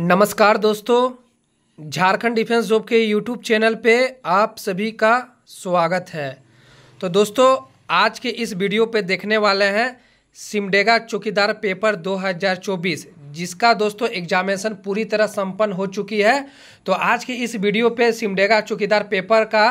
नमस्कार दोस्तों Jharkhand defence job के यूट्यूब चैनल पे आप सभी का स्वागत है तो दोस्तों आज के इस वीडियो पे देखने वाले हैं सिमडेगा चौकीदार पेपर 2024 जिसका दोस्तों एग्जामिनेशन पूरी तरह संपन्न हो चुकी है तो आज के इस वीडियो पे सिमडेगा चौकीदार पेपर का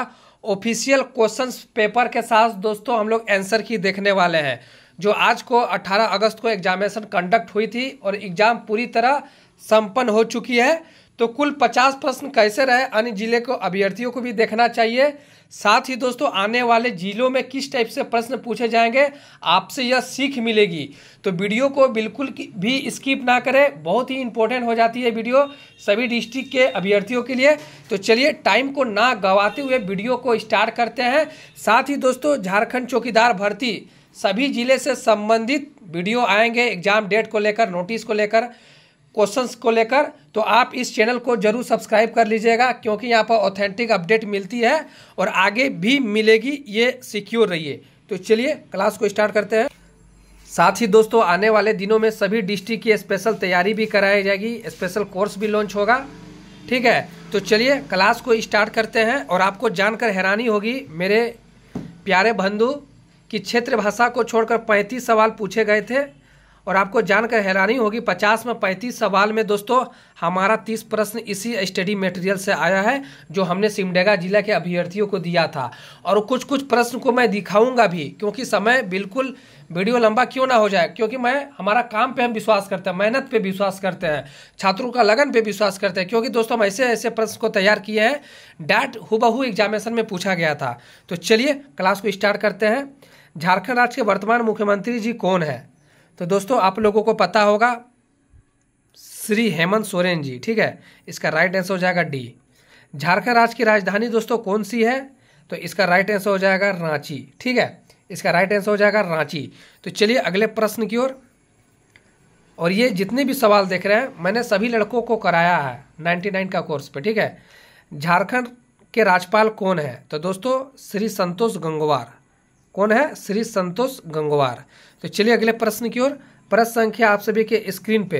ऑफिशियल क्वेश्चन पेपर के साथ दोस्तों हम लोग एंसर की देखने वाले हैं जो आज को 18 अगस्त को एग्जामिनेशन कंडक्ट हुई थी और एग्ज़ाम पूरी तरह संपन्न हो चुकी है तो कुल पचास प्रश्न कैसे रहे अन्य जिले को अभ्यर्थियों को भी देखना चाहिए साथ ही दोस्तों आने वाले जिलों में किस टाइप से प्रश्न पूछे जाएंगे आपसे यह सीख मिलेगी तो वीडियो को बिल्कुल भी स्किप ना करें बहुत ही इंपॉर्टेंट हो जाती है वीडियो सभी डिस्ट्रिक्ट के अभ्यर्थियों के लिए तो चलिए टाइम को ना गंवाते हुए वीडियो को स्टार्ट करते हैं साथ ही दोस्तों झारखंड चौकीदार भर्ती सभी जिले से संबंधित वीडियो आएंगे एग्जाम डेट को लेकर नोटिस को लेकर क्वेश्चंस को लेकर तो आप इस चैनल को जरूर सब्सक्राइब कर लीजिएगा क्योंकि यहाँ पर ऑथेंटिक अपडेट मिलती है और आगे भी मिलेगी ये सिक्योर रहिए तो चलिए क्लास को स्टार्ट करते हैं साथ ही दोस्तों आने वाले दिनों में सभी डिस्ट्रिक्ट की स्पेशल तैयारी भी कराई जाएगी स्पेशल कोर्स भी लॉन्च होगा ठीक है तो चलिए क्लास को स्टार्ट करते हैं और आपको जानकर हैरानी होगी मेरे प्यारे बंधु कि क्षेत्र भाषा को छोड़कर पैंतीस सवाल पूछे गए थे और आपको जानकर हैरानी होगी पचास में पैंतीस सवाल में दोस्तों हमारा तीस प्रश्न इसी स्टडी मटेरियल से आया है जो हमने सिमडेगा जिला के अभ्यर्थियों को दिया था और कुछ कुछ प्रश्न को मैं दिखाऊंगा भी क्योंकि समय बिल्कुल वीडियो लंबा क्यों ना हो जाए क्योंकि मैं हमारा काम पे हम विश्वास करते हैं मेहनत पे विश्वास करते हैं छात्रों का लगन पे विश्वास करते हैं क्योंकि दोस्तों हम ऐसे ऐसे प्रश्न को तैयार किए हैं डैट हुबहू एग्जामिनेशन में पूछा गया था तो चलिए क्लास को स्टार्ट करते हैं झारखंड राज्य के वर्तमान मुख्यमंत्री जी कौन है तो दोस्तों आप लोगों को पता होगा श्री हेमंत सोरेन जी ठीक है इसका राइट आंसर हो जाएगा डी झारखंड राज्य की राजधानी दोस्तों कौन सी है तो इसका राइट आंसर हो जाएगा रांची ठीक है इसका राइट आंसर हो जाएगा रांची तो चलिए अगले प्रश्न की ओर और ये जितने भी सवाल देख रहे हैं मैंने सभी लड़कों को कराया है 99 का कोर्स पे ठीक है झारखंड के राज्यपाल कौन है तो दोस्तों श्री संतोष गंगवार कौन है श्री संतोष गंगवार तो चलिए अगले प्रश्न की ओर प्रश्न संख्या आप सभी के स्क्रीन पे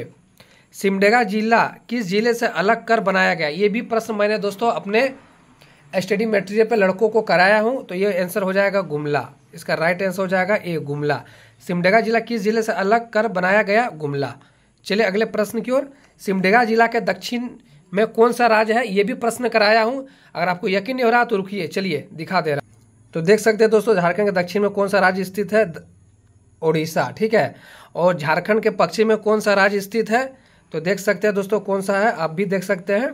सिमडेगा जिला किस जिले से अलग कर बनाया गया ये भी प्रश्न मैंने दोस्तों अपने स्टडी मेटेरियल पे लड़कों को कराया हूँ तो ये आंसर हो जाएगा गुमला इसका राइट आंसर हो जाएगा ए गुमला सिमडेगा जिला किस जिले से अलग कर बनाया गया गुमला चलिए अगले प्रश्न की ओर सिमडेगा जिला के दक्षिण में कौन सा राज्य है ये भी प्रश्न कराया हूँ अगर आपको यकीन नहीं हो रहा तो रुकिए चलिए दिखा दे रहा तो देख सकते हैं दोस्तों झारखंड के दक्षिण में कौन सा राज्य स्थित है ओडिशा ठीक है और झारखंड के पश्चिम में कौन सा राज्य स्थित है तो देख सकते हैं दोस्तों कौन सा है आप भी देख सकते हैं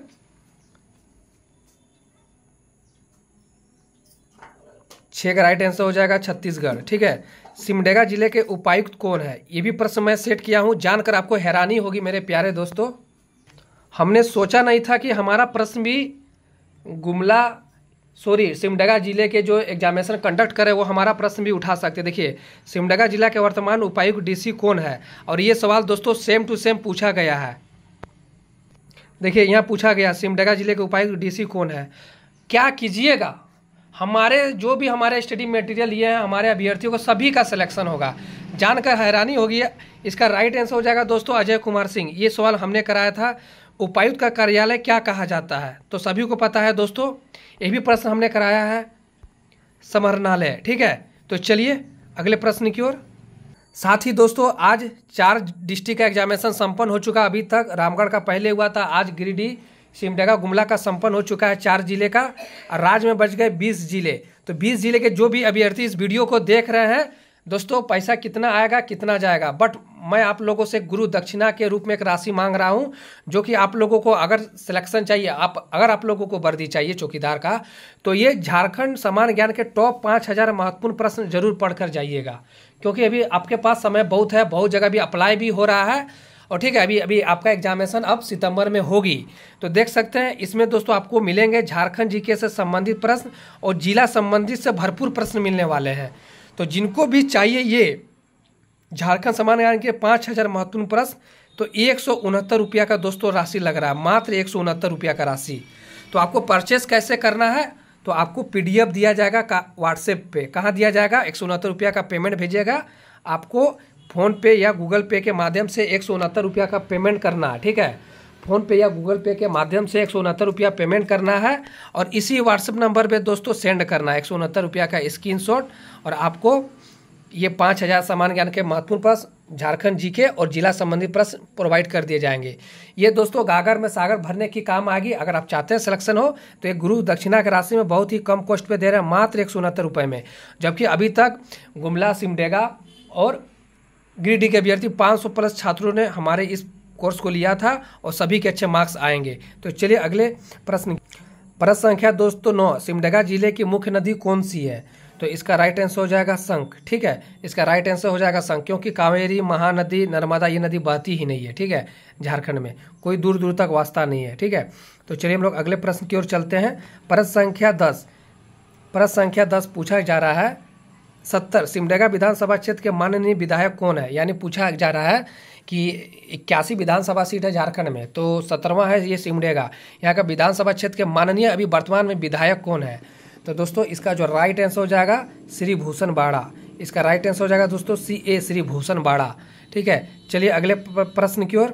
छः का राइट आंसर हो जाएगा छत्तीसगढ़ ठीक है सिमडेगा जिले के उपायुक्त कौन है ये भी प्रश्न मैं सेट किया हूँ जानकर आपको हैरानी होगी मेरे प्यारे दोस्तों हमने सोचा नहीं था कि हमारा प्रश्न भी गुमला सॉरी सिमडेगा जिले के जो एग्जामिनेशन कंडक्ट करे वो हमारा प्रश्न भी उठा सकते हैं देखिए सिमडेगा जिला के वर्तमान उपायुक्त डीसी कौन है और ये सवाल दोस्तों सेम टू सेम पूछा गया है देखिए यहाँ पूछा गया सिमडेगा जिले के उपायुक्त डीसी कौन है क्या कीजिएगा हमारे जो भी हमारे स्टडी मटेरियल लिए हैं हमारे अभ्यर्थियों को सभी का सिलेक्शन होगा जानकर हैरानी होगी इसका राइट आंसर हो जाएगा दोस्तों अजय कुमार सिंह ये सवाल हमने कराया था उपायुक्त का कार्यालय क्या कहा जाता है तो सभी को पता है दोस्तों ये भी प्रश्न हमने कराया है समरणालय ठीक है तो चलिए अगले प्रश्न की ओर साथ ही दोस्तों आज चार डिस्ट्रिक्ट का एग्जामिनेशन संपन्न हो चुका अभी तक रामगढ़ का पहले हुआ था आज गिरिडीह सिमडेगा गुमला का संपन्न हो चुका है चार जिले का और राज्य में बच गए बीस जिले तो बीस जिले के जो भी अभ्यर्थी इस वीडियो को देख रहे हैं दोस्तों पैसा कितना आएगा कितना जाएगा बट मैं आप लोगों से गुरु दक्षिणा के रूप में एक राशि मांग रहा हूं जो कि आप लोगों को अगर सिलेक्शन चाहिए आप अगर आप लोगों को वर्दी चाहिए चौकीदार का तो ये झारखंड समान ज्ञान के टॉप पाँच हज़ार महत्वपूर्ण प्रश्न जरूर पढ़कर जाइएगा क्योंकि अभी आपके पास समय बहुत है बहुत जगह भी अप्लाई भी हो रहा है और ठीक है अभी अभी आपका एग्जामिनेशन अब सितंबर में होगी तो देख सकते हैं इसमें दोस्तों आपको मिलेंगे झारखंड जीके से संबंधित प्रश्न और जिला संबंधित से भरपूर प्रश्न मिलने वाले हैं तो जिनको भी चाहिए ये झारखंड समान ज्ञान के पाँच हज़ार महत्वपूर्ण प्रश्न तो एक सौ उनहत्तर रुपया का दोस्तों राशि लग रहा है मात्र एक सौ उनहत्तर रुपया का राशि तो आपको परचेस कैसे करना है तो आपको पीडीएफ दिया जाएगा का व्हाट्सएप पे कहाँ दिया जाएगा एक सौ उनहत्तर रुपया का पेमेंट भेजेगा आपको फ़ोन पे या गूगल पे के माध्यम से एक सौ उनहत्तर रुपया का पेमेंट करना ठीक है फ़ोनपे या गूगल पे के माध्यम से एक सौ उनहत्तर रुपया पेमेंट करना है और इसी व्हाट्सअप नंबर पे दोस्तों सेंड करना है एक सौ उनहत्तर रुपया का स्क्रीनशॉट और आपको ये पाँच हज़ार सामान ज्ञान के महत्वपूर्ण प्रश्न झारखंड जी के और जिला संबंधी प्रश्न प्रोवाइड कर दिए जाएंगे ये दोस्तों गागर में सागर भरने की काम आएगी अगर आप चाहते हैं सिलेक्शन हो तो एक गुरु दक्षिणा के राशि में बहुत ही कम कॉस्ट पे दे रहे हैं मात्र एक सौ उनहत्तर रुपये में जबकि अभी तक गुमला सिमडेगा और गिरिडीह के अभ्यर्थी पाँच प्लस छात्रों ने हमारे इस कोर्स को लिया था और सभी के अच्छे मार्क्स आएंगे तो चलिए अगले प्रश्न प्रश्न संख्या दोस्तों नौ सिमडेगा जिले की मुख्य नदी कौन सी है तो इसका राइट आंसर हो जाएगा संख ठीक है इसका राइट आंसर हो जाएगा संख क्योंकि कावेरी महानदी नर्मदा ये नदी बहती ही नहीं है ठीक है झारखंड में कोई दूर दूर तक वास्ता नहीं है ठीक है तो चलिए हम लोग अगले प्रश्न की ओर चलते हैं प्रश्न संख्या दस प्रश्न संख्या दस पूछा जा रहा है सत्तर सिमडेगा विधानसभा क्षेत्र के माननीय विधायक कौन है यानी पूछा जा रहा है कि इक्यासी विधानसभा सीट है झारखंड में तो सत्रहवा है ये सिमडेगा यहाँ का विधानसभा क्षेत्र के माननीय अभी वर्तमान में विधायक कौन है तो दोस्तों इसका जो राइट आंसर हो जाएगा श्री भूषण बाड़ा इसका राइट आंसर हो जाएगा दोस्तों सी ए श्री भूषण बाड़ा ठीक है चलिए अगले प्रश्न की ओर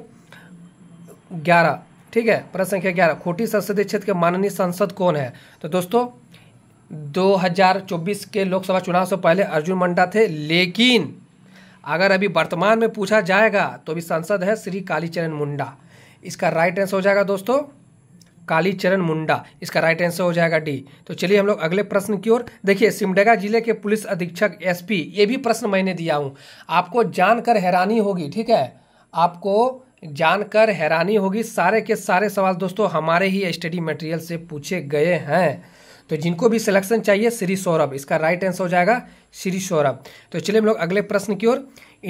ग्यारह ठीक है प्रश्न संख्या ग्यारह खोटी संसदीय क्षेत्र के माननीय सांसद कौन है तो दोस्तों 2024 के लोकसभा चुनाव से पहले अर्जुन मंडा थे लेकिन अगर अभी वर्तमान में पूछा जाएगा तो अभी सांसद है श्री कालीचरण मुंडा इसका राइट आंसर हो जाएगा दोस्तों कालीचरण मुंडा इसका राइट आंसर हो जाएगा डी तो चलिए हम लोग अगले प्रश्न की ओर देखिए सिमडेगा जिले के पुलिस अधीक्षक एसपी ये भी प्रश्न मैंने दिया हूँ आपको जानकर हैरानी होगी ठीक है आपको जानकर हैरानी होगी सारे के सारे सवाल दोस्तों हमारे ही स्टडी मटेरियल से पूछे गए हैं तो जिनको भी सिलेक्शन चाहिए श्री सौरभ इसका राइट आंसर हो जाएगा श्री सौरभ तो चलिए हम लोग अगले प्रश्न की ओर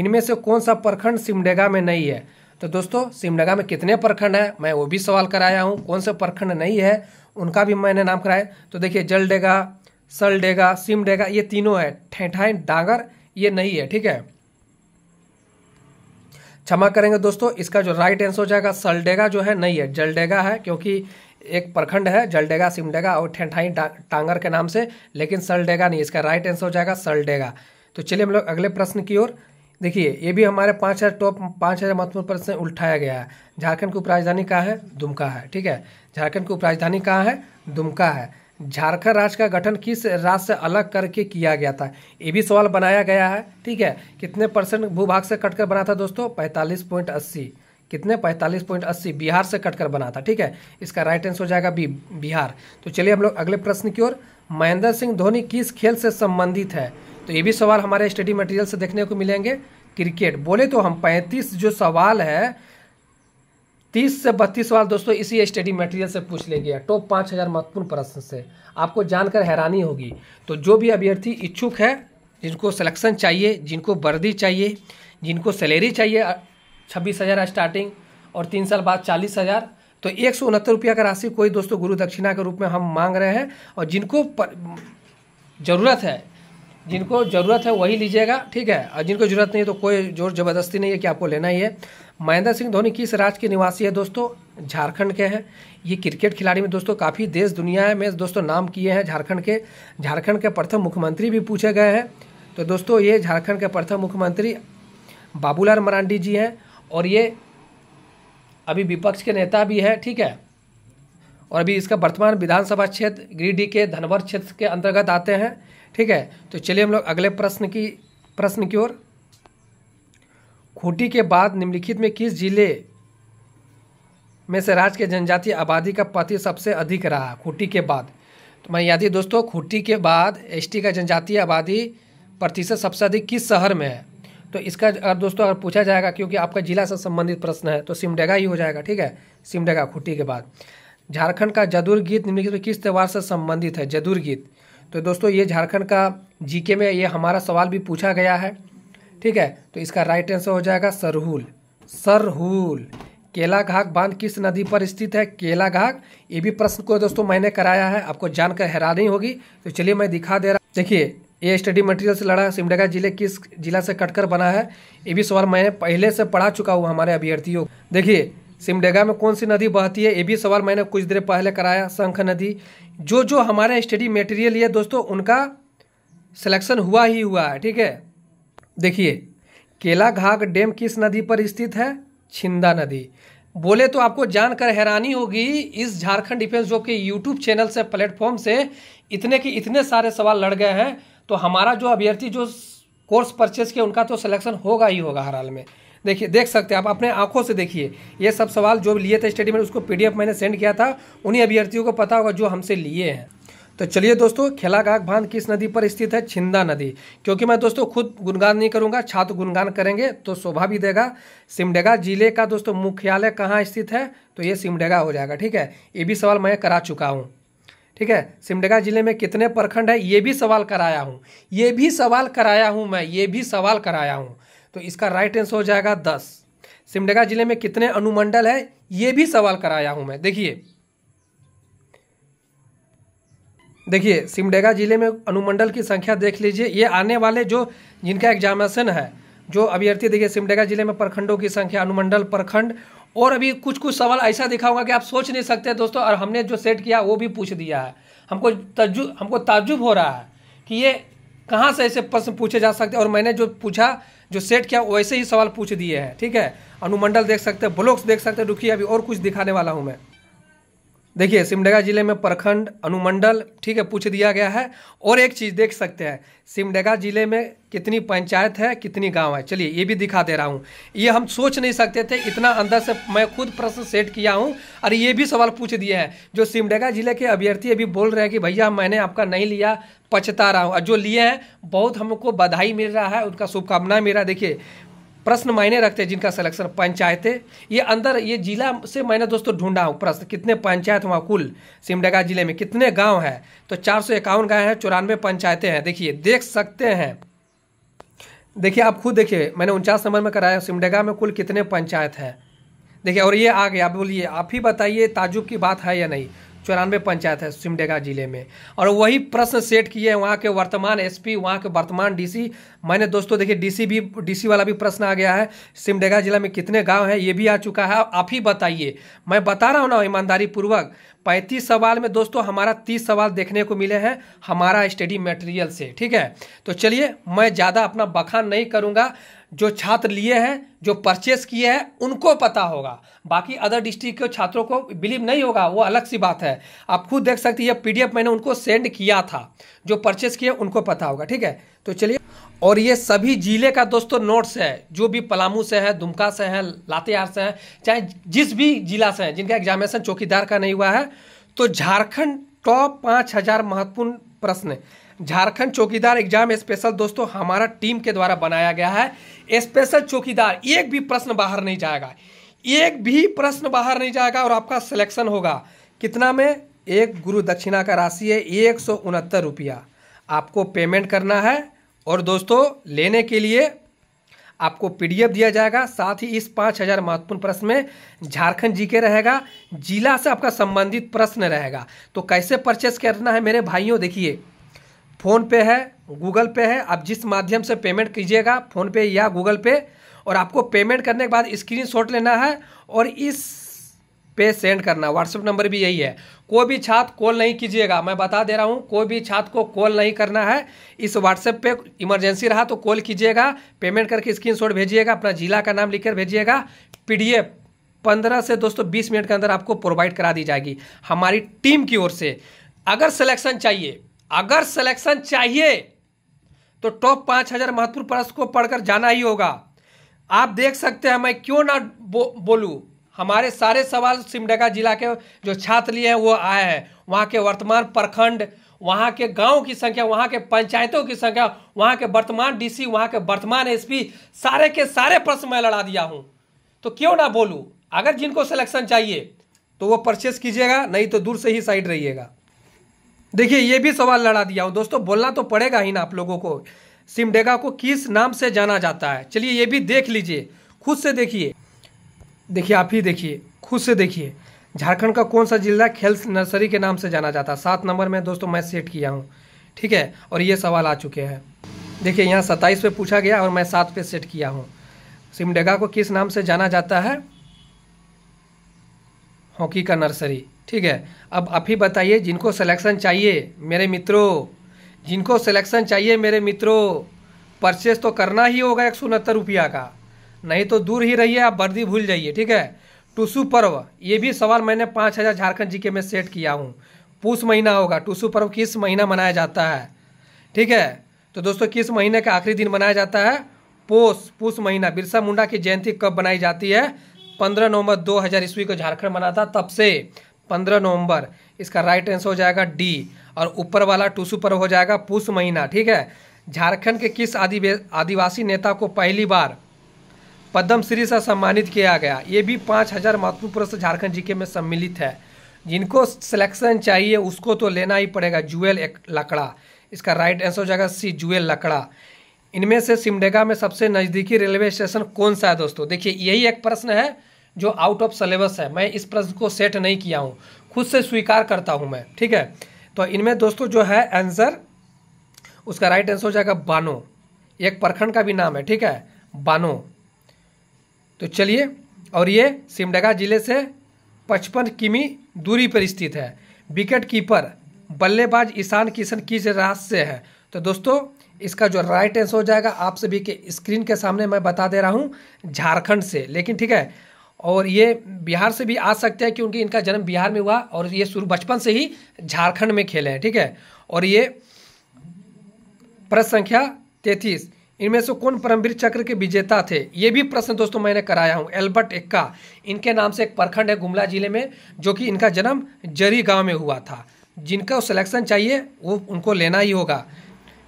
इनमें से कौन सा प्रखंड सिमडेगा में नहीं है तो दोस्तों सिमडेगा में कितने प्रखंड हैं मैं वो भी सवाल कराया हूँ कौन से प्रखंड नहीं है उनका भी मैंने नाम कराया तो देखिए जलडेगा सलडेगा सिमडेगा ये तीनों है ठेठाइन डागर ये नहीं है ठीक है क्षमा करेंगे दोस्तों इसका जो राइट आंसर हो जाएगा सलडेगा जो है नहीं है जलडेगा है क्योंकि एक प्रखंड है जलडेगा सिमडेगा और ठेठाई टांगर के नाम से लेकिन सलडेगा नहीं इसका राइट आंसर हो जाएगा सलडेगा तो चलिए हम लोग अगले प्रश्न की ओर देखिए ये भी हमारे पाँच हज़ार टॉप पाँच हज़ार महत्वपूर्ण प्रश्न उल्टाया गया है झारखंड की उपराजधानी कहाँ है दुमका है ठीक है झारखंड की उपराजधानी कहाँ है दुमका है झारखंड राज्य का गठन किस राज्य से अलग करके किया गया था ये भी सवाल बनाया गया है ठीक है कितने परसेंट भूभाग से कटकर बना था दोस्तों पैंतालीस पॉइंट अस्सी कितने पैंतालीस पॉइंट अस्सी बिहार से कटकर बना था ठीक है इसका राइट आंसर हो जाएगा बी बिहार तो चलिए हम लोग अगले प्रश्न की ओर महेंद्र सिंह धोनी किस खेल से संबंधित है तो ये भी सवाल हमारे स्टडी मटेरियल से देखने को मिलेंगे क्रिकेट बोले तो हम पैंतीस जो सवाल है तीस से बत्तीस सवाल दोस्तों इसी स्टडी मटेरियल से पूछ लेंगे टॉप पाँच हज़ार महत्वपूर्ण प्रश्न से आपको जानकर हैरानी होगी तो जो भी अभ्यर्थी इच्छुक है जिनको सिलेक्शन चाहिए जिनको वर्दी चाहिए जिनको सैलरी चाहिए छब्बीस हज़ार स्टार्टिंग और तीन साल बाद चालीस हज़ार तो एक सौ उनहत्तर रुपया का राशि कोई दोस्तों गुरु दक्षिणा के रूप में हम मांग रहे हैं और जिनको ज़रूरत है जिनको ज़रूरत है वही लीजिएगा ठीक है और जिनको ज़रूरत नहीं है तो कोई जोर ज़बरदस्ती नहीं है कि आपको लेना ही है महेंद्र सिंह धोनी किस राज्य के निवासी है दोस्तों झारखंड के हैं ये क्रिकेट खिलाड़ी में दोस्तों काफ़ी देश दुनिया है में दोस्तों नाम किए हैं झारखंड के झारखंड के प्रथम मुख्यमंत्री भी पूछे गए हैं तो दोस्तों ये झारखंड के प्रथम मुख्यमंत्री बाबूलाल मरांडी जी हैं और ये अभी विपक्ष के नेता भी है ठीक है और अभी इसका वर्तमान विधानसभा क्षेत्र गिरिडीह के धनवर क्षेत्र के अंतर्गत आते हैं ठीक है तो चलिए हम लोग अगले प्रश्न की प्रश्न की ओर खूटी के बाद निम्नलिखित में किस जिले में से राज्य के जनजातीय आबादी का पति सबसे अधिक रहा खूटी के बाद तो मैं याद दोस्तों खूटी के बाद एसटी का जनजातीय आबादी प्रतिशत सबसे अधिक किस शहर में है तो इसका अगर दोस्तों अगर पूछा जाएगा क्योंकि आपका जिला से संबंधित प्रश्न है तो सिमडेगा ही हो जाएगा ठीक है सिमडेगा खुट्टी के बाद झारखंड का जदुर गीत निम्नलिखित में किस त्यौहार से संबंधित है जदुर गीत तो दोस्तों ये झारखंड का जीके में ये हमारा सवाल भी पूछा गया है ठीक है तो इसका राइट आंसर हो जाएगा सरहुल सरहुल केला घाघ बांध किस नदी पर स्थित है केला घाघ ये भी प्रश्न को दोस्तों मैंने कराया है आपको जानकर हैरानी होगी तो चलिए मैं दिखा दे रहा देखिए ये स्टडी मटेरियल से लड़ा सिमडेगा जिले किस जिला से कटकर बना है ये भी सवाल मैंने पहले से पढ़ा चुका हूँ हमारे अभ्यर्थियों देखिए सिमडेगा में कौन सी नदी बहती है ये भी सवाल मैंने कुछ देर पहले कराया शंख नदी जो जो हमारे स्टडी मटेरियल है दोस्तों उनका सिलेक्शन हुआ ही हुआ है ठीक है देखिए केला घाघ डैम किस नदी पर स्थित है छिंदा नदी बोले तो आपको जानकर हैरानी होगी इस झारखंड डिफेंस जो के यूट्यूब चैनल से प्लेटफॉर्म से इतने के इतने सारे सवाल लड़ गए हैं तो हमारा जो अभ्यर्थी जो कोर्स परचेज किया उनका तो सिलेक्शन होगा ही होगा हर हाल में देखिए देख सकते हैं आप अपने आंखों से देखिए ये सब सवाल जो लिए थे स्टडी में उसको पीडीएफ मैंने सेंड किया था उन्हीं अभ्यर्थियों को पता होगा जो हमसे लिए हैं तो चलिए दोस्तों गाग बांध किस नदी पर स्थित है छिंदा नदी क्योंकि मैं दोस्तों खुद गुणगान नहीं करूंगा छात्र गुणगान करेंगे तो शोभा भी देगा सिमडेगा जिले का दोस्तों मुख्यालय कहाँ स्थित है तो ये सिमडेगा हो जाएगा ठीक है ये भी सवाल मैं करा चुका हूँ ठीक है सिमडेगा जिले में कितने प्रखंड है ये भी सवाल कराया हूँ ये भी सवाल कराया हूँ मैं ये भी सवाल कराया हूँ तो इसका राइट आंसर हो जाएगा दस सिमडेगा जिले में कितने अनुमंडल है ये भी सवाल कराया हूँ मैं देखिए देखिए सिमडेगा जिले में अनुमंडल की संख्या देख लीजिए ये आने वाले जो जिनका एग्जामिनेशन है जो अभ्यर्थी देखिए सिमडेगा जिले में प्रखंडों की संख्या अनुमंडल प्रखंड और अभी कुछ कुछ सवाल ऐसा दिखाऊंगा कि आप सोच नहीं सकते दोस्तों और हमने जो सेट किया वो भी पूछ दिया है हमको तजु हमको ताजुब हो रहा है कि ये कहाँ से ऐसे प्रश्न पूछे जा सकते और मैंने जो पूछा जो सेट किया वैसे ही सवाल पूछ दिए हैं ठीक है अनुमंडल देख सकते हैं ब्लॉक्स देख सकते हैं रुकिए अभी और कुछ दिखाने वाला हूँ मैं देखिए सिमडेगा जिले में प्रखंड अनुमंडल ठीक है पूछ दिया गया है और एक चीज़ देख सकते हैं सिमडेगा जिले में कितनी पंचायत है कितनी गांव है चलिए ये भी दिखा दे रहा हूँ ये हम सोच नहीं सकते थे इतना अंदर से मैं खुद प्रश्न सेट किया हूँ और ये भी सवाल पूछ दिए हैं जो सिमडेगा जिले के अभ्यर्थी अभी बोल रहे हैं कि भैया मैंने आपका नहीं लिया पछता रहा हूँ और जो लिए हैं बहुत हमको बधाई मिल रहा है उनका शुभकामनाएं मिल रहा है देखिए प्रश्न मायने रखते हैं जिनका सिलेक्शन पंचायतें ये अंदर ये जिला से मैंने दोस्तों ढूंढा हूँ प्रश्न कितने पंचायत वहाँ कुल सिमडेगा जिले में कितने गांव हैं तो चार सौ इक्यावन गाँव हैं चौरानवे पंचायतें हैं देखिए देख सकते हैं देखिए आप खुद देखिए मैंने उनचास नंबर में कराया सिमडेगा में कुल कितने पंचायत हैं देखिए और ये आ गया बोलिए आप ही बताइए ताजुब की बात है या नहीं चौरानवे पंचायत है सिमडेगा जिले में और वही प्रश्न सेट किए हैं वहाँ के वर्तमान एसपी वहाँ के वर्तमान डीसी मैंने दोस्तों देखिए डीसी भी डीसी वाला भी प्रश्न आ गया है सिमडेगा जिला में कितने गांव हैं ये भी आ चुका है आप ही बताइए मैं बता रहा हूँ ना ईमानदारी पूर्वक पैंतीस सवाल में दोस्तों हमारा तीस सवाल देखने को मिले हैं हमारा स्टडी मटेरियल से ठीक है तो चलिए मैं ज़्यादा अपना बखान नहीं करूँगा जो छात्र लिए हैं जो परचेस किए हैं उनको पता होगा बाकी अदर डिस्ट्रिक्ट के छात्रों को बिलीव नहीं होगा वो अलग सी बात है आप खुद देख सकते हैं पीडीएफ मैंने उनको सेंड किया था जो परचेस किए उनको पता होगा ठीक है तो चलिए और ये सभी ज़िले का दोस्तों नोट्स है जो भी पलामू से है दुमका से है लातेहार से है चाहे जिस भी जिला से है जिनका एग्जामिनेशन चौकीदार का नहीं हुआ है तो झारखंड टॉप पाँच हज़ार महत्वपूर्ण प्रश्न झारखंड चौकीदार एग्जाम स्पेशल दोस्तों हमारा टीम के द्वारा बनाया गया है स्पेशल चौकीदार एक भी प्रश्न बाहर नहीं जाएगा एक भी प्रश्न बाहर नहीं जाएगा और आपका सिलेक्शन होगा कितना में एक गुरु दक्षिणा का राशि है एक सौ उनहत्तर रुपया आपको पेमेंट करना है और दोस्तों लेने के लिए आपको पीडीएफ दिया जाएगा साथ ही इस पाँच हज़ार महत्वपूर्ण प्रश्न में झारखंड जी के रहेगा जिला से आपका संबंधित प्रश्न रहेगा तो कैसे परचेस करना है मेरे भाइयों देखिए फ़ोन पे है गूगल पे है आप जिस माध्यम से पेमेंट कीजिएगा फ़ोन पे या गूगल पे और आपको पेमेंट करने के बाद स्क्रीन लेना है और इस पे सेंड करना व्हाट्सअप नंबर भी यही है कोई भी छात्र कॉल नहीं कीजिएगा मैं बता दे रहा हूँ कोई भी छात्र को कॉल नहीं करना है इस व्हाट्सएप पे इमरजेंसी रहा तो कॉल कीजिएगा पेमेंट करके स्क्रीनशॉट भेजिएगा अपना जिला का नाम लिखकर भेजिएगा पीडीएफ पंद्रह से दोस्तों बीस मिनट के अंदर आपको प्रोवाइड करा दी जाएगी हमारी टीम की ओर से अगर सिलेक्शन चाहिए अगर सिलेक्शन चाहिए तो टॉप पाँच हज़ार महत्वपूर्ण प्रश्न को पढ़कर जाना ही होगा आप देख सकते हैं मैं क्यों ना बो, बोलूँ हमारे सारे सवाल सिमडेगा जिला के जो छात्र लिए हैं वो आए हैं वहाँ के वर्तमान प्रखंड वहाँ के गांव की संख्या वहाँ के पंचायतों की संख्या वहाँ के वर्तमान डीसी वहाँ के वर्तमान एसपी सारे के सारे प्रश्न मैं लड़ा दिया हूँ तो क्यों ना बोलूँ अगर जिनको सिलेक्शन चाहिए तो वो परचेस कीजिएगा नहीं तो दूर से ही साइड रहिएगा देखिए ये भी सवाल लड़ा दिया हूँ दोस्तों बोलना तो पड़ेगा ही ना आप लोगों को सिमडेगा को किस नाम से जाना जाता है चलिए ये भी देख लीजिए खुद से देखिए देखिए आप ही देखिए खुद से देखिए झारखंड का कौन सा जिला खेल नर्सरी के नाम से जाना जाता है सात नंबर में दोस्तों मैं सेट किया हूँ ठीक है और ये सवाल आ चुके हैं देखिए यहाँ सत्ताईस पे पूछा गया और मैं सात पे सेट किया हूँ सिमडेगा को किस नाम से जाना जाता है हॉकी का नर्सरी ठीक है अब आप ही बताइए जिनको सिलेक्शन चाहिए मेरे मित्रों जिनको सिलेक्शन चाहिए मेरे मित्रों परचेज तो करना ही होगा एक सौ उनहत्तर रुपया का नहीं तो दूर ही रहिए आप वर्दी भूल जाइए ठीक है टुसु पर्व ये भी सवाल मैंने पाँच हज़ार झारखंड जी के में सेट किया हूँ पूछ महीना होगा टुसु पर्व किस महीना मनाया जाता है ठीक है तो दोस्तों किस महीने का आखिरी दिन मनाया जाता है पोष पूस महीना बिरसा मुंडा की जयंती कब मनाई जाती है पंद्रह नवंबर दो हज़ार ईस्वी को झारखंड मनाता तब से पंद्रह नवंबर इसका राइट आंसर हो जाएगा डी और ऊपर वाला टुसु पर्व हो जाएगा पूस महीना ठीक है झारखंड के किस आदि आदिवासी नेता को पहली बार पद्मश्री से सम्मानित किया गया ये भी पाँच हज़ार महत्वपूर्ण पुरस्कार झारखंड जी के में सम्मिलित है जिनको सिलेक्शन चाहिए उसको तो लेना ही पड़ेगा जुएल एक लकड़ा इसका राइट आंसर हो जाएगा सी जुएल लकड़ा इनमें से सिमडेगा में सबसे नज़दीकी रेलवे स्टेशन कौन सा है दोस्तों देखिए यही एक प्रश्न है जो आउट ऑफ सिलेबस है मैं इस प्रश्न को सेट नहीं किया हूँ खुद से स्वीकार करता हूँ मैं ठीक है तो इनमें दोस्तों जो है आंसर उसका राइट आंसर हो जाएगा बानो एक प्रखंड का भी नाम है ठीक है बानो तो चलिए और ये सिमडेगा जिले से पचपन किमी दूरी पर स्थित है विकेट कीपर बल्लेबाज ईशान किशन किस राज से है तो दोस्तों इसका जो राइट आंसर हो जाएगा आप सभी के स्क्रीन के सामने मैं बता दे रहा हूँ झारखंड से लेकिन ठीक है और ये बिहार से भी आ सकते हैं क्योंकि इनका जन्म बिहार में हुआ और ये शुरू बचपन से ही झारखंड में खेले हैं ठीक है और ये प्रश्न संख्या इनमें से कौन परमवीर चक्र के विजेता थे ये भी प्रश्न दोस्तों मैंने कराया हूँ एल्बर्ट एक्का इनके नाम से एक प्रखंड है गुमला जिले में जो कि इनका जन्म जरी गांव में हुआ था जिनका सिलेक्शन चाहिए वो उनको लेना ही होगा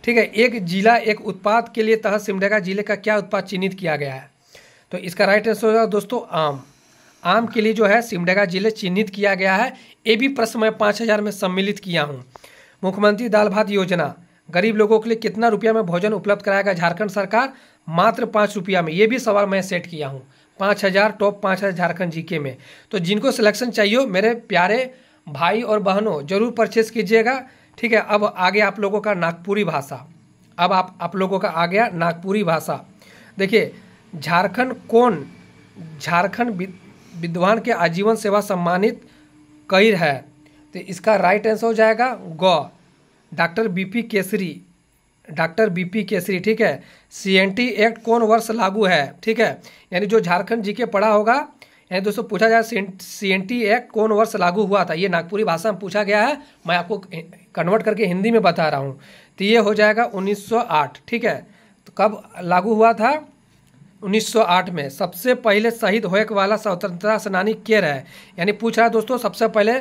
ठीक है एक जिला एक उत्पाद के लिए तहत सिमडेगा जिले का क्या उत्पाद चिन्हित किया गया है तो इसका राइट आंसर होगा दोस्तों आम आम के लिए जो है सिमडेगा जिले चिन्हित किया गया है ये भी प्रश्न मैं पाँच में सम्मिलित किया हूँ मुख्यमंत्री दाल भात योजना गरीब लोगों के लिए कितना रुपया में भोजन उपलब्ध कराएगा झारखंड सरकार मात्र पाँच रुपया में ये भी सवाल मैं सेट किया हूँ पाँच हज़ार टॉप पाँच हज़ार झारखंड जीके में तो जिनको सिलेक्शन चाहिए मेरे प्यारे भाई और बहनों जरूर परचेस कीजिएगा ठीक है अब आगे आप लोगों का नागपुरी भाषा अब आप आप लोगों का आ गया नागपुरी भाषा देखिए झारखंड कौन झारखंड विद्वान के आजीवन सेवा सम्मानित कई है तो इसका राइट आंसर हो जाएगा गौ doctor BP Kesari doctor BP Kesari ठीक है सीएनटी एक्ट कौन वर्ष लागू है ठीक है यानी जो झारखंड जी के पढ़ा होगा यानी दोस्तों पूछा जाए सीएनटी एक्ट कौन वर्ष लागू हुआ था ये नागपुरी भाषा में पूछा गया है मैं आपको कन्वर्ट करके हिंदी में बता रहा हूँ तो ये हो जाएगा 1908 ठीक है तो कब लागू हुआ था 1908 में सबसे पहले शहीद होएक वाला स्वतंत्रता सेनानी के रहे यानी पूछ रहा है दोस्तों सबसे पहले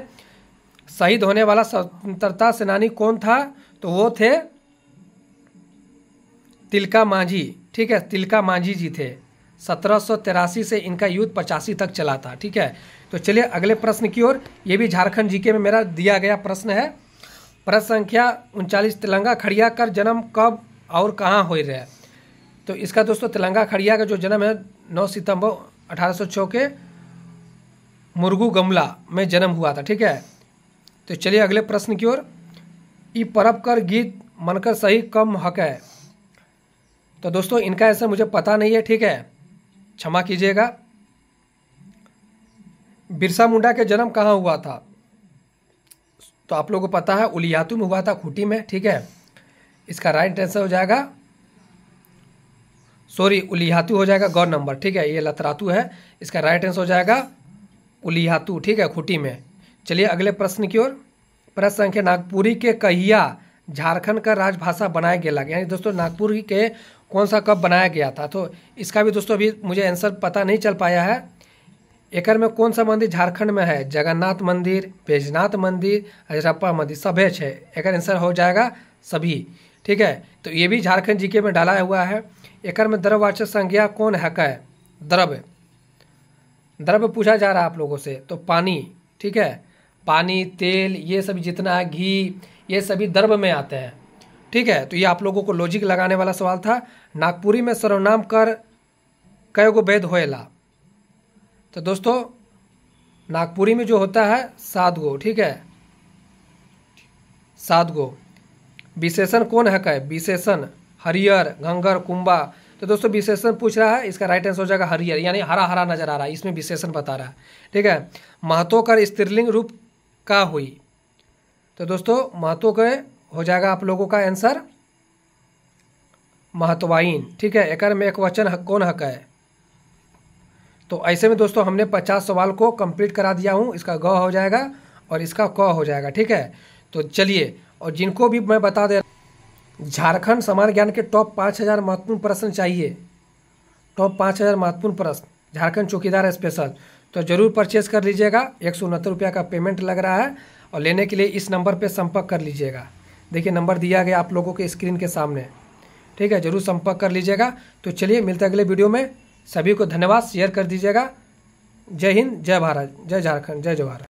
शहीद होने वाला स्वतंत्रता सेनानी कौन था तो वो थे तिलका मांझी ठीक है तिलका मांझी जी थे सत्रह से इनका युद्ध पचासी तक चला था ठीक है तो चलिए अगले प्रश्न की ओर ये भी झारखंड जीके में मेरा दिया गया प्रश्न है प्रश्न संख्या उनचालीस तिलंगा खड़िया का जन्म कब और कहाँ हो रहा है तो इसका दोस्तों तिलंगा खड़िया का जो जन्म है नौ सितंबर अठारह के मुर्गू गमला में जन्म हुआ था ठीक है तो चलिए अगले प्रश्न की ओर ई परब कर गीत मनकर सही कम हक है तो दोस्तों इनका आंसर मुझे पता नहीं है ठीक है क्षमा कीजिएगा बिरसा मुंडा के जन्म कहाँ हुआ था तो आप लोगों को पता है उलियातू में हुआ था खूटी में ठीक है इसका राइट आंसर हो जाएगा सॉरी उलियातू हो जाएगा गौर नंबर ठीक है ये लतरातू है इसका राइट आंसर हो जाएगा उलियातू ठीक है खूटी में चलिए अगले प्रश्न की ओर प्रश्न संख्या नागपुरी के कहिया झारखंड का राजभाषा बनाया गया यानी दोस्तों नागपुर के कौन सा कब बनाया गया था तो इसका भी दोस्तों अभी मुझे आंसर पता नहीं चल पाया है एकर में कौन सा मंदिर झारखंड में है जगन्नाथ मंदिर बैजनाथ मंदिर अजरप्पा मंदिर सभी छः एक आंसर हो जाएगा सभी ठीक है तो ये भी झारखंड जीके में डाला हुआ है एकर में द्रववाचक संज्ञा कौन है कै द्रव्य द्रव्य पूछा जा रहा है आप लोगों से तो पानी ठीक है पानी तेल ये सब जितना है घी ये सभी दर्भ में आते हैं ठीक है तो ये आप लोगों को लॉजिक लगाने वाला सवाल था नागपुरी में सर्वनाम कर कैगो वेद होएला तो दोस्तों नागपुरी में जो होता है सात गो ठीक है सात गो विशेषण कौन है कह विशेषण हरियर घंगर कुंबा तो दोस्तों विशेषण पूछ रहा है इसका राइट आंसर हो जाएगा हरियर यानी हरा हरा नजर आ रहा है इसमें विशेषण बता रहा है ठीक है महत्व कर स्त्रीलिंग रूप का हुई तो दोस्तों महत्व के हो जाएगा आप लोगों का आंसर महत्वाइन ठीक है एकर में एक वचन कौन हक है तो ऐसे में दोस्तों हमने पचास सवाल को कंप्लीट करा दिया हूँ इसका ग हो जाएगा और इसका क हो जाएगा ठीक है तो चलिए और जिनको भी मैं बता दे झारखंड समाज ज्ञान के टॉप पाँच हज़ार महत्वपूर्ण प्रश्न चाहिए टॉप पाँच हज़ार महत्वपूर्ण प्रश्न झारखंड चौकीदार स्पेशल तो ज़रूर परचेज़ कर लीजिएगा एक सौ का पेमेंट लग रहा है और लेने के लिए इस नंबर पर संपर्क कर लीजिएगा देखिए नंबर दिया गया आप लोगों के स्क्रीन के सामने ठीक है ज़रूर संपर्क कर लीजिएगा तो चलिए मिलते अगले वीडियो में सभी को धन्यवाद शेयर कर दीजिएगा जय हिंद जय भारत जय झारखंड जय जवाहर